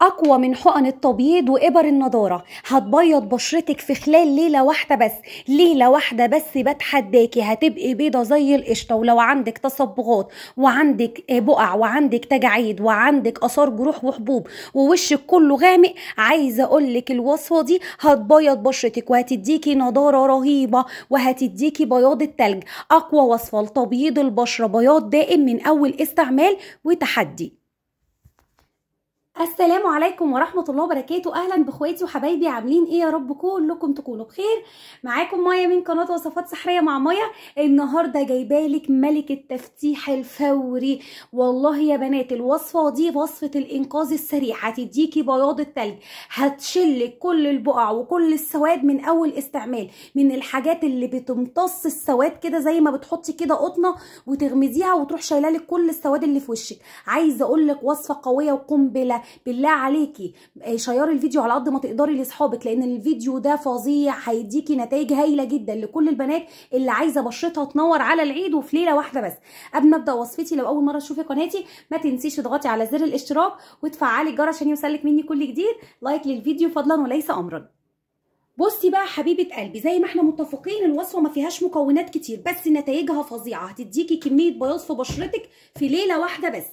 أقوى من حقن التبييض وإبر النضارة هتبيض بشرتك في خلال ليلة واحدة بس ليلة واحدة بس بتحداكي هتبقي بيضة زي القشطة ولو عندك تصبغات وعندك بقع وعندك تجاعيد وعندك آثار جروح وحبوب ووشك كله غامق عايزة أقولك الوصفة دي هتبيض بشرتك وهتديكي نضارة رهيبة وهتديكي بياض التلج أقوى وصفة لتبييض البشرة بياض دائم من أول استعمال وتحدي السلام عليكم ورحمة الله وبركاته أهلا بإخواتي وحبايبي عاملين إيه يا رب كلكم تكونوا بخير معاكم مايا من قناة وصفات سحرية مع مايا النهاردة جايبالك ملك التفتيح الفوري والله يا بنات الوصفة دي وصفة الإنقاذ السريع هتديكي بياض التلج هتشلك كل البقع وكل السواد من أول استعمال من الحاجات اللي بتمتص السواد كده زي ما بتحطي كده قطنة وتغمديها وتروح شايلالك كل السواد اللي في وشك عايزة أقولك وصفة قوية وقنبلة بالله عليكي آه، شيري الفيديو على قد ما تقدري لاصحابك لان الفيديو ده فظيع هيديكي نتائج هايله جدا لكل البنات اللي عايزه بشرتها تنور على العيد وفي ليله واحده بس قبل ما ابدا وصفتي لو اول مره تشوفي قناتي ما تنسيش تضغطي على زر الاشتراك وتفعلي الجرس عشان يوصلك مني كل جديد لايك للفيديو فضلا وليس امرا بصي بقى حبيبه قلبي زي ما احنا متفقين الوصفه ما فيهاش مكونات كتير بس نتائجها فظيعه هتديكي كميه بياض في بشرتك في ليله واحده بس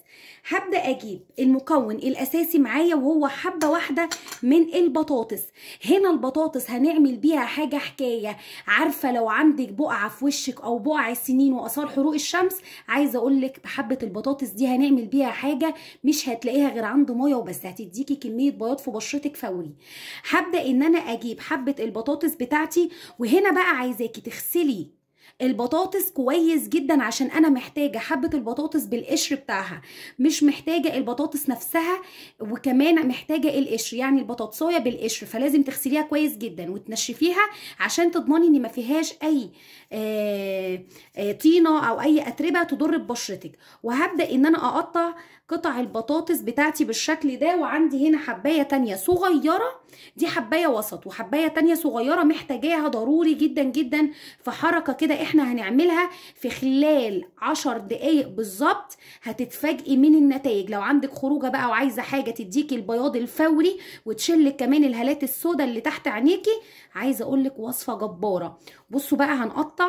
هبدا اجيب المكون الاساسي معايا وهو حبه واحده من البطاطس هنا البطاطس هنعمل بيها حاجه حكايه عارفه لو عندك بقعه في وشك او بقع السنين واثار حروق الشمس عايزه اقول لك بحبه البطاطس دي هنعمل بيها حاجه مش هتلاقيها غير عند ميه وبس هتديكي كميه بياض في بشرتك فوري هبدا ان انا اجيب حبه البطاطس بتاعتي وهنا بقى عايزاكي تغسلي البطاطس كويس جدا عشان انا محتاجه حبه البطاطس بالقشر بتاعها مش محتاجه البطاطس نفسها وكمان محتاجه القشر يعني البطاطسايه بالقشر فلازم تغسليها كويس جدا وتنشفيها عشان تضمني ان ما فيهاش اي آه، آه، طينه او اي اتربه تضر ببشرتك وهبدا ان انا اقطع قطع البطاطس بتاعتي بالشكل ده وعندي هنا حبايه تانية صغيره دي حبايه وسط وحبايه تانية صغيره محتاجاها ضروري جدا جدا في حركه كده احنا هنعملها في خلال عشر دقايق بالظبط هتتفاجئي من النتائج لو عندك خروجه بقى وعايزه حاجه تديكي البياض الفوري وتشلك كمان الهالات السوداء اللي تحت عينيكي عايزه اقول لك وصفه جباره بصوا بقى هنقطع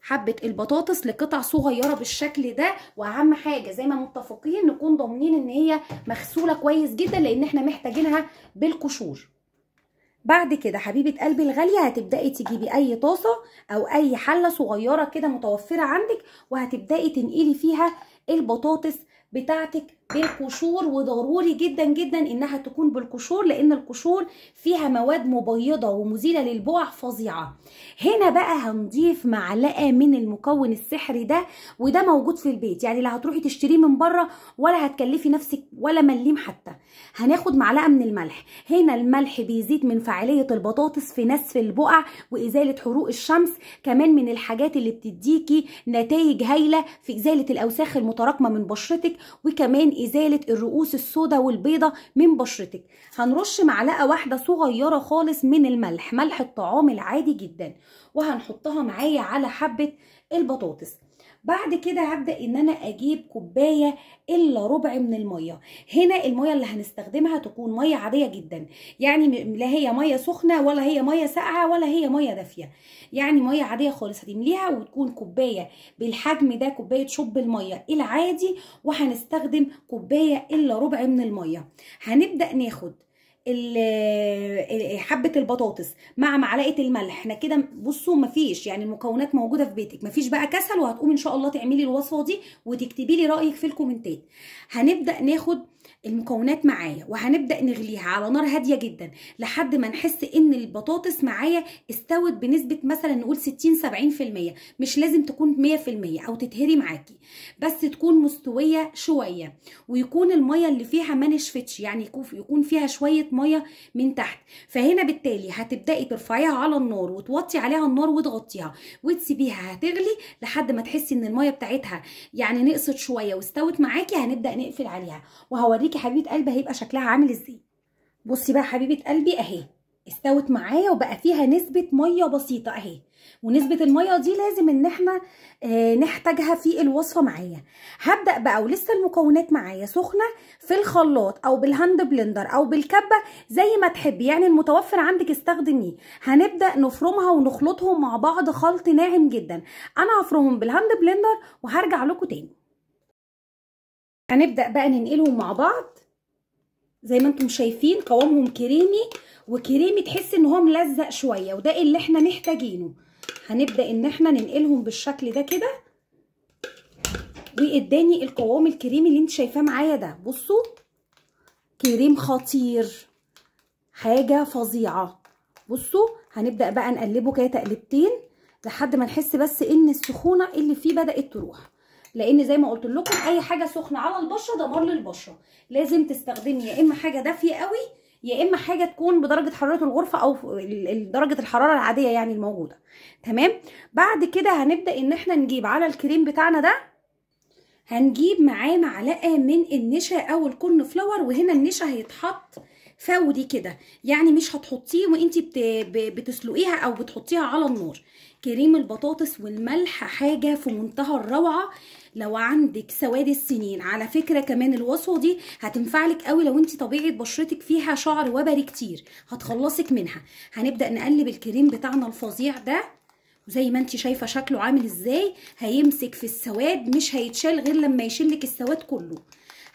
حبة البطاطس لقطع صغيرة بالشكل ده واهم حاجة زي ما متفقين نكون ضامنين ان هي مغسولة كويس جدا لان احنا محتاجينها بالقشور بعد كده حبيبة قلبي الغالية هتبدأي تجيبي أي طاسة أو أي حلة صغيرة كده متوفرة عندك وهتبدأي تنقلي فيها البطاطس بتاعتك بالقشور وضروري جدا جدا انها تكون بالقشور لان القشور فيها مواد مبيضه ومزيله للبقع فظيعه هنا بقى هنضيف معلقه من المكون السحري ده وده موجود في البيت يعني لا هتروحي تشتريه من بره ولا هتكلفي نفسك ولا مليم حتى هناخد معلقه من الملح هنا الملح بيزيد من فاعليه البطاطس في نسف البقع وازاله حروق الشمس كمان من الحاجات اللي بتديكي نتائج هايله في ازاله الاوساخ المتراكمه من بشرتك وكمان إزالة الرؤوس السوداء والبيضة من بشرتك هنرش معلقة واحدة صغيرة خالص من الملح ملح الطعام العادي جدا وهنحطها معايا على حبة البطاطس بعد كده هبدا ان انا اجيب كوبايه الا ربع من الميه هنا الميه اللي هنستخدمها تكون ميه عاديه جدا يعني لا هي ميه سخنه ولا هي ميه ساقعه ولا هي ميه دافيه يعني ميه عاديه خالص هتمليها وتكون كوبايه بالحجم ده كوبايه شوب الميه العادي وهنستخدم كوبايه الا ربع من الميه هنبدا ناخد حبه البطاطس مع معلقه الملح احنا كده بصوا مفيش يعني المكونات موجوده في بيتك مفيش بقى كسل وهتقومي ان شاء الله تعملي الوصفه دي وتكتبي لي رايك في الكومنتات هنبدا ناخد المكونات معايا وهنبدا نغليها على نار هاديه جدا لحد ما نحس ان البطاطس معايا استوت بنسبه مثلا نقول 60 70% مش لازم تكون 100% او تتهري معاكي بس تكون مستويه شويه ويكون الميه اللي فيها ما نشفتش يعني يكون فيها شويه ميه من تحت فهنا بالتالي هتبداي ترفعيها على النار وتوطي عليها النار وتغطيها وتسيبيها هتغلي لحد ما تحسي ان الميه بتاعتها يعني نقصت شويه واستوت معاكي هنبدا نقفل عليها وهو هوريكي حبيبه قلبي هيبقى شكلها عامل ازاي بصي بقى حبيبه قلبي اهي استوت معايا وبقى فيها نسبه ميه بسيطه اهي ونسبه الميه دي لازم ان احنا آه نحتاجها في الوصفه معايا هبدا بقى ولسه المكونات معايا سخنه في الخلاط او بالهاند بلندر او بالكبه زي ما تحبي يعني المتوفر عندك استخدميه هنبدا نفرمها ونخلطهم مع بعض خلط ناعم جدا انا هفرمهم بالهاند بلندر وهرجع لكم تاني هنبدأ بقى ننقلهم مع بعض زي ما انتم شايفين قوامهم كريمي وكريمي تحس ان هو ملزق شويه وده اللي احنا محتاجينه هنبدا ان احنا ننقلهم بالشكل ده كده واداني القوام الكريمي اللي انت شايفاه معايا ده بصوا كريم خطير حاجه فظيعه بصوا هنبدا بقى نقلبه كده تقلبتين لحد ما نحس بس ان السخونه اللي فيه بدات تروح لان زي ما قلت لكم اي حاجه سخنه على البشره دمار للبشره لازم تستخدمي يا اما حاجه دافيه قوي يا اما حاجه تكون بدرجه حراره الغرفه او درجه الحراره العاديه يعني الموجوده تمام بعد كده هنبدا ان احنا نجيب على الكريم بتاعنا ده هنجيب معاه معلقه من النشا او الكورن فلاور وهنا النشا هيتحط فوري كده يعني مش هتحطيه وانت بتسلقيها او بتحطيها على النار كريم البطاطس والملح حاجه في منتهى الروعه لو عندك سواد السنين على فكره كمان الوصفه دي هتنفعلك قوي لو انت طبيعه بشرتك فيها شعر وبري كتير هتخلصك منها هنبدا نقلب الكريم بتاعنا الفظيع ده وزي ما انت شايفه شكله عامل ازاي هيمسك في السواد مش هيتشال غير لما يشلك السواد كله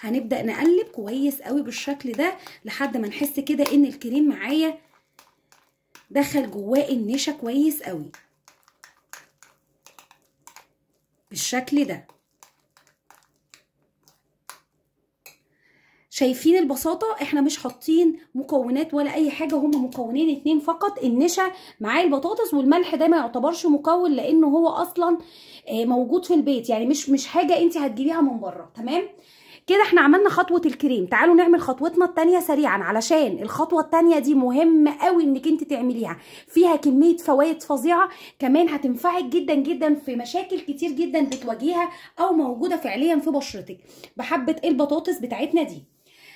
هنبدا نقلب كويس قوي بالشكل ده لحد ما نحس كده ان الكريم معايا دخل جواه النشا كويس قوي بالشكل ده شايفين البساطه احنا مش حاطين مكونات ولا اي حاجه هما مكونين اتنين فقط النشا معايا البطاطس والملح ده ما يعتبرش مكون لان هو اصلا آه، موجود في البيت يعني مش مش حاجه انت هتجيبيها من بره تمام كده احنا عملنا خطوه الكريم تعالوا نعمل خطوتنا الثانيه سريعا علشان الخطوه الثانيه دي مهمه قوي انك انت تعمليها فيها كميه فوائد فظيعه كمان هتنفعك جدا جدا في مشاكل كتير جدا بتواجهها او موجوده فعليا في بشرتك بحبه البطاطس بتاعتنا دي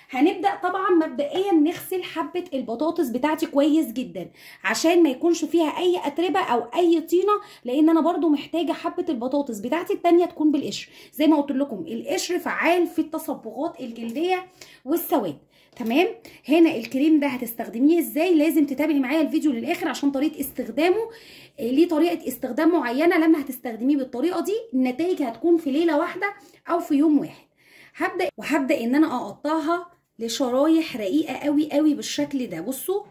هنبدا طبعا مبدئيا نغسل حبه البطاطس بتاعتي كويس جدا عشان ما يكونش فيها اي اتربه او اي طينه لان انا برده محتاجه حبه البطاطس بتاعتي الثانيه تكون بالقشر زي ما قلت لكم القشر فعال في التصبغات الجلديه والسواد تمام هنا الكريم ده هتستخدميه ازاي لازم تتابعي معايا الفيديو للاخر عشان طريقه استخدامه آه، ليه طريقه استخدام معينه لما هتستخدميه بالطريقه دي النتائج هتكون في ليله واحده او في يوم واحد هبدا وهبدا ان انا اقطعها لشرايح رقيقه قوي قوي بالشكل ده بصوا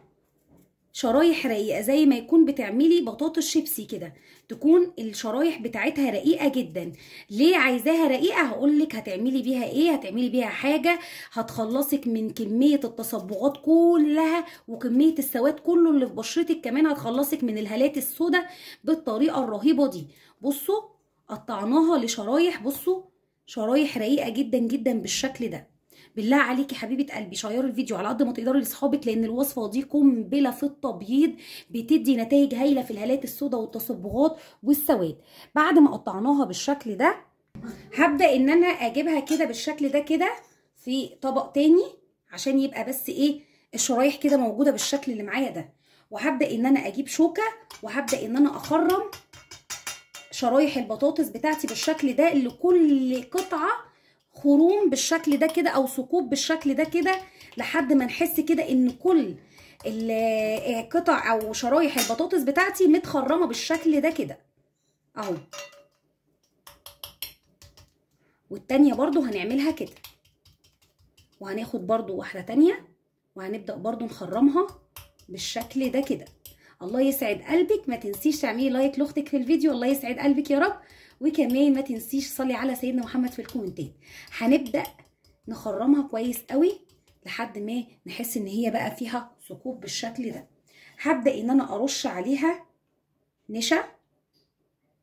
شرايح رقيقه زي ما يكون بتعملي بطاطس شيبسي كده تكون الشرايح بتاعتها رقيقه جدا ليه عايزاها رقيقه هقولك هتعملي بيها ايه هتعملي بيها حاجه هتخلصك من كميه التصبغات كلها وكميه السواد كله اللي في بشرتك كمان هتخلصك من الهالات السوداء بالطريقه الرهيبه دي بصوا قطعناها لشرايح بصوا شرايح رقيقه جدا جدا بالشكل ده بالله عليكي حبيبه قلبي شيروا الفيديو على قد ما تقدري لاصحابك لان الوصفه دي قنبله في التبييض بتدي نتائج هايله في الهالات السوداء والتصبغات والسواد بعد ما قطعناها بالشكل ده هبدا ان انا اجيبها كده بالشكل ده كده في طبق تاني عشان يبقى بس ايه الشرايح كده موجوده بالشكل اللي معايا ده وهبدا ان انا اجيب شوكه وهبدا ان انا اخرم شرايح البطاطس بتاعتي بالشكل ده اللي كل قطعه خروم بالشكل ده كده او ثقوب بالشكل ده كده لحد ما نحس كده ان كل القطع او شرايح البطاطس بتاعتي متخرمه بالشكل ده كده اهو والتانية برضو هنعملها كده وهناخد برضو واحدة تانية وهنبدأ برضو نخرمها بالشكل ده كده الله يسعد قلبك ما تنسيش تعملي لايك لاختك في الفيديو الله يسعد قلبك يا رب وكمان ما تنسيش تصلي على سيدنا محمد في الكومنتات هنبدا نخرمها كويس قوي لحد ما نحس ان هي بقى فيها ثقوب بالشكل ده هبدا ان انا ارش عليها نشا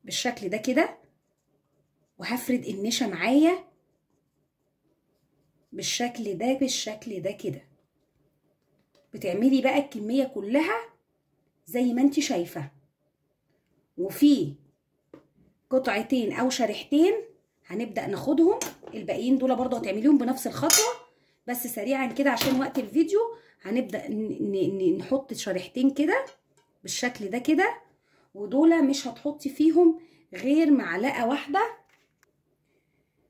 بالشكل ده كده وهفرد النشا معايا بالشكل ده بالشكل ده كده بتعملي بقى الكميه كلها زي ما انت شايفة وفي قطعتين او شريحتين هنبدأ ناخدهم الباقيين دول برضو هتعمليهم بنفس الخطوة بس سريعا كده عشان وقت الفيديو هنبدأ نحط شريحتين كده بالشكل ده كده ودول مش هتحطي فيهم غير معلقة واحدة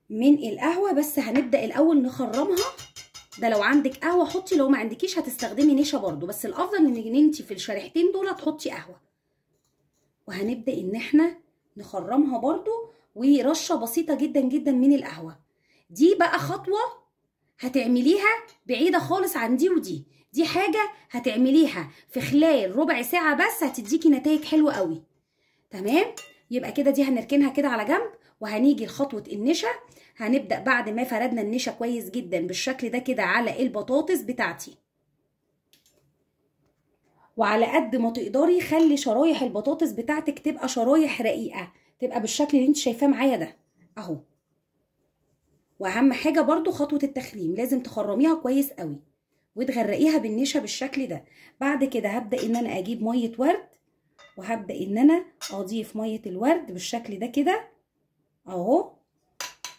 من القهوة بس هنبدأ الأول نخرمها ده لو عندك قهوه حطي لو ما عندكيش هتستخدمي نشا برضو بس الافضل ان انت في الشريحتين دول تحطي قهوه وهنبدا ان احنا نخرمها برضو ورشه بسيطه جدا جدا من القهوه دي بقى خطوه هتعمليها بعيده خالص عن دي ودي دي حاجه هتعمليها في خلال ربع ساعه بس هتديكي نتائج حلوه قوي تمام يبقى كده دي هنركنها كده على جنب وهنيجي لخطوه النشا هنبدا بعد ما فردنا النشا كويس جدا بالشكل ده كده على البطاطس بتاعتي وعلى قد ما تقدري خلي شرايح البطاطس بتاعتك تبقى شرايح رقيقه تبقى بالشكل اللي انت شايفاه معايا ده اهو واهم حاجه برضو خطوه التخريم لازم تخرميها كويس قوي وتغرقيها بالنشا بالشكل ده بعد كده هبدا ان انا اجيب ميه ورد وهبدا ان انا اضيف ميه الورد بالشكل ده كده اهو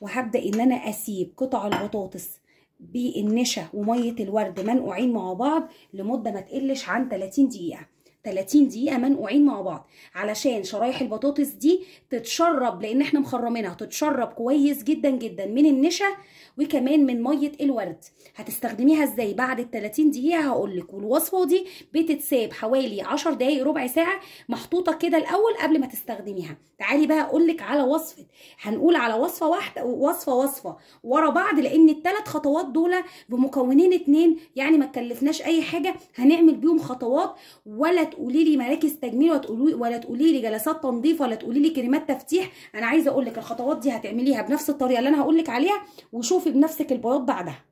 وهبدا ان انا اسيب قطع البطاطس بالنشا وميه الورد منقوعين مع بعض لمده ما تقلش عن 30 دقيقه 30 دقيقه منقوعين مع بعض علشان شرايح البطاطس دي تتشرب لان احنا مخرمينها تتشرب كويس جدا جدا من النشا وكمان من ميه الورد هتستخدميها ازاي بعد ال 30 دقيقه هقول لك والوصفه دي بتتساب حوالي 10 دقائق ربع ساعه محطوطه كده الاول قبل ما تستخدميها تعالي بقى اقول لك على وصفه هنقول على وصفه واحده وصفه وصفه ورا بعض لان الثلاث خطوات دول بمكونين اتنين يعني ما تكلفناش اي حاجه هنعمل بيهم خطوات ولا تقولي لي مراكز تجميل ولا تقولي لي جلسات تنظيف ولا تقولي لي كريمات تفتيح انا عايزه اقول لك الخطوات دي هتعمليها بنفس الطريقه اللي انا هقول لك عليها وشوفي بنفسك البياض بعدها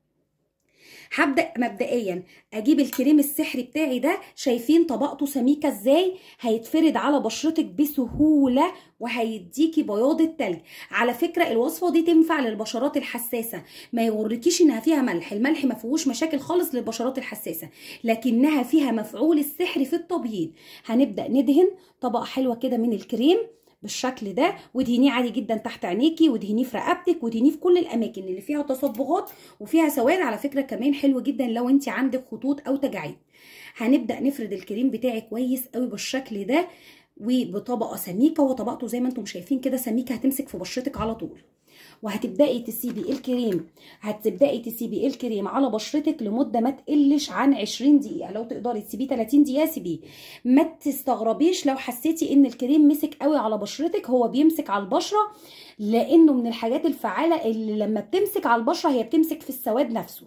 هبدا مبدئيا اجيب الكريم السحري بتاعي ده شايفين طبقته سميكه ازاي هيتفرد على بشرتك بسهوله وهيديكي بياض التلج على فكره الوصفه دي تنفع للبشرات الحساسه ما يوريكيش انها فيها ملح الملح ما فيهوش مشاكل خالص للبشرات الحساسه لكنها فيها مفعول السحر في التبييض هنبدا ندهن طبقه حلوه كده من الكريم بالشكل ده ودهنيه عادي جدا تحت عينيكي ودهنيه في رقبتك ودهنيه في كل الاماكن اللي فيها تصبغات وفيها سواد على فكره كمان حلو جدا لو انت عندك خطوط او تجاعيد هنبدا نفرد الكريم بتاعي كويس قوي بالشكل ده وبطبقه سميكه وطبقته زي ما انتم شايفين كده سميكه هتمسك في بشرتك على طول وهتبداي تسيبي الكريم هتبداي تسيبي الكريم على بشرتك لمده ما تقلش عن 20 دقيقه لو تقدري تسيبيه 30 دقيقه سيبيه ما تستغربيش لو حسيتي ان الكريم مسك قوي على بشرتك هو بيمسك على البشره لانه من الحاجات الفعاله اللي لما بتمسك على البشره هي بتمسك في السواد نفسه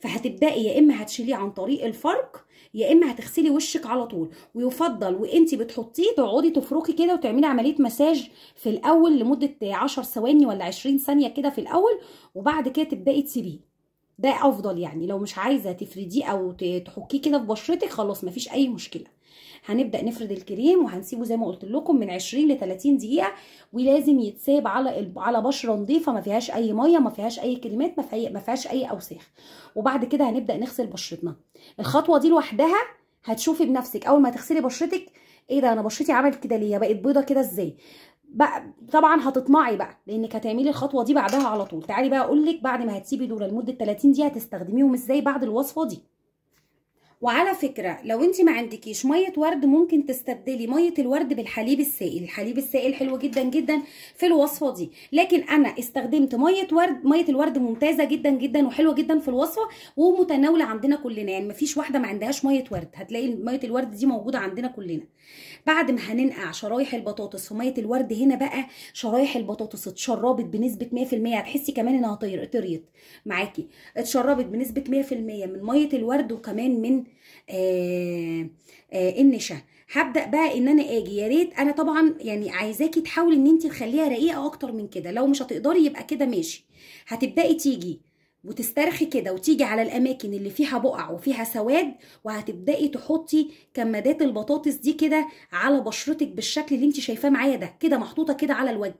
فهتبداي يا اما هتشيليه عن طريق الفرك يا اما هتغسلي وشك على طول ويفضل وانت بتحطيه تقعدي تفركي كده وتعملي عمليه مساج في الاول لمده 10 ثواني ولا 20 ثانيه ثانيه كده في الاول وبعد كده تبداي تسيبيه ده افضل يعني لو مش عايزه تفرديه او تحكيه كده في بشرتك خلاص مفيش اي مشكله هنبدا نفرد الكريم وهنسيبه زي ما قلت لكم من 20 ل 30 دقيقه ولازم يتساب على على بشره نظيفه ما فيهاش اي ميه ما فيهاش اي كريمات ما فيهاش اي اوساخ وبعد كده هنبدا نغسل بشرتنا الخطوه دي لوحدها هتشوفي بنفسك اول ما تغسلي بشرتك ايه ده انا بشرتي عملت كده ليه بقت بيضه كده ازاي بقى طبعا هتطمعي بقى لانك هتعملي الخطوه دي بعدها على طول تعالي بقى اقول لك بعد ما هتسيبي دول لمده 30 دقيقه هتستخدميهم ازاي بعد الوصفه دي وعلى فكرة لو انت ما عندكيش مية ورد ممكن تستبدلي مية الورد بالحليب السائل الحليب السائل حلو جدا جدا في الوصفة دي لكن انا استخدمت مية ورد مية الورد ممتازة جدا جدا وحلوة جدا في الوصفة ومتناولة عندنا كلنا يعني مفيش واحدة ما عندهاش مية ورد هتلاقي مية الورد دي موجودة عندنا كلنا بعد ما هننقع شرايح البطاطس في مية الورد هنا بقى شرايح البطاطس اتشربت بنسبة 100% هتحسي كمان انها طريت معاكي اتشربت بنسبة 100% من مية الورد وكمان من آه آه النشا هبدا بقى ان انا اجي يا ريت انا طبعا يعني عايزاكي تحاولي ان انت تخليها رقيقه اكتر من كده لو مش هتقدري يبقى كده ماشي هتبداي تيجي وتسترخي كده وتيجي على الاماكن اللي فيها بقع وفيها سواد وهتبداي تحطي كمادات البطاطس دي كده على بشرتك بالشكل اللي انت شايفاه معايا ده كده محطوطه كده على الوجه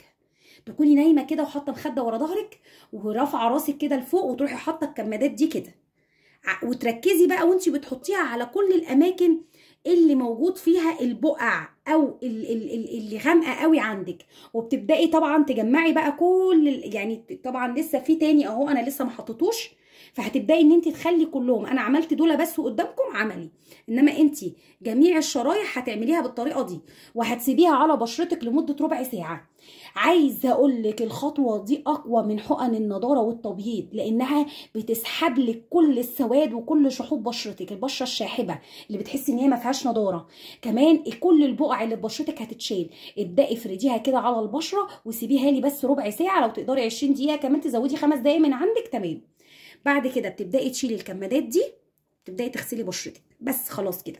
تكوني نايمه كده وحاطه مخده ورا ظهرك ورافعه راسك كده لفوق وتروحي حاطه الكمادات دي كده وتركزي بقى وانت بتحطيها على كل الاماكن اللي موجود فيها البقع او اللي غامقه قوي عندك وبتبداي طبعا تجمعي بقى كل يعني طبعا لسه في تاني اهو انا لسه ما حطيتوش فهتبداي ان انت تخلي كلهم انا عملت دول بس قدامكم عملي انما انت جميع الشرايح هتعمليها بالطريقه دي وهتسيبيها على بشرتك لمده ربع ساعه عايزه اقول لك الخطوه دي اقوى من حقن النضاره والتبييض لانها بتسحب لك كل السواد وكل شحوب بشرتك البشره الشاحبه اللي بتحسي ان هي ما فيهاش نضاره كمان كل البقع اللي في بشرتك هتتشال ابداي افرديها كده على البشره وسيبيها لي بس ربع ساعه لو تقدري 20 دقيقه كمان تزودي خمس دقايق من عندك تمام بعد كده بتبداي تشيلي الكمادات دي تبداي تغسلي بشرتك بس خلاص كده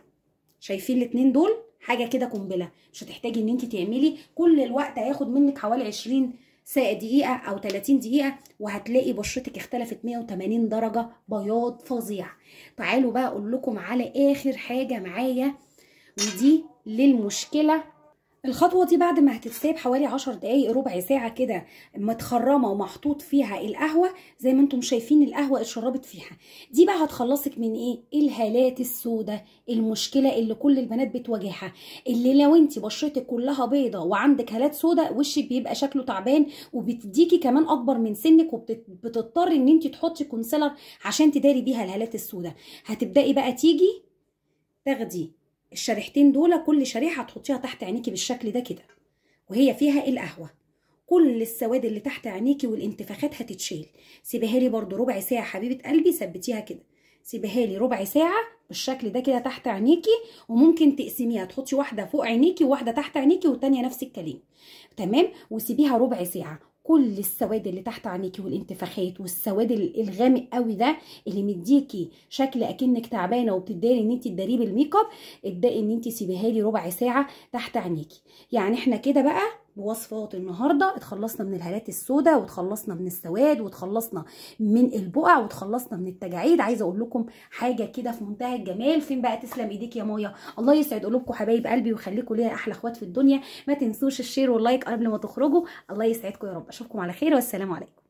شايفين الاتنين دول حاجه كده قنبله مش هتحتاجي ان انت تعملي كل الوقت هياخد منك حوالي 20 دقيقه او 30 دقيقه وهتلاقي بشرتك اختلفت 180 درجه بياض فظيع تعالوا بقى اقول لكم على اخر حاجه معايا ودي للمشكله الخطوة دي بعد ما هتتساب حوالي عشر دقايق ربع ساعة كده متخرمة ومحطوط فيها القهوة زي ما انتم شايفين القهوة اتشربت فيها دي بقى هتخلصك من ايه الهالات السوداء المشكلة اللي كل البنات بتواجهها اللي لو انت بشرتك كلها بيضة وعندك هالات سوداء وشك بيبقى شكله تعبان وبتديكي كمان اكبر من سنك وبتضطر ان انت تحطي كونسيلر عشان تداري بيها الهالات السوداء هتبدأي بقى تيجي تاخدي الشريحتين دول كل شريحه هتحطيها تحت عينيكي بالشكل ده كده وهي فيها إيه القهوه كل السواد اللي تحت عينيكي والانتفاخات هتتشيل سيبيها لي برضو ربع ساعه حبيبه قلبي ثبتيها كده سيبيها لي ربع ساعه بالشكل ده كده تحت عينيكي وممكن تقسميها تحطي واحده فوق عينيكي وواحده تحت عينيكي والتانيه نفس الكلام تمام وسيبيها ربع ساعه كل السواد اللي تحت عينيكي والانتفاخات والسواد الغامق قوي ده اللي مديكي شكل اكنك تعبانه وبتداري ان انت تداريه بالميك اب ابداي ان انت سيبيها لي ربع ساعه تحت عينيكي يعني احنا كده بقى بوصفات النهارده اتخلصنا من الهالات السوداء واتخلصنا من السواد واتخلصنا من البقع واتخلصنا من التجاعيد عايزه اقول لكم حاجه كده في منتهى الجمال فين بقى تسلم ايديك يا مايا الله يسعد قلوبكم حبايب قلبي ويخليكم ليا احلى اخوات في الدنيا ما تنسوش الشير واللايك قبل ما تخرجوا الله يسعدكم يا رب اشوفكم على خير والسلام عليكم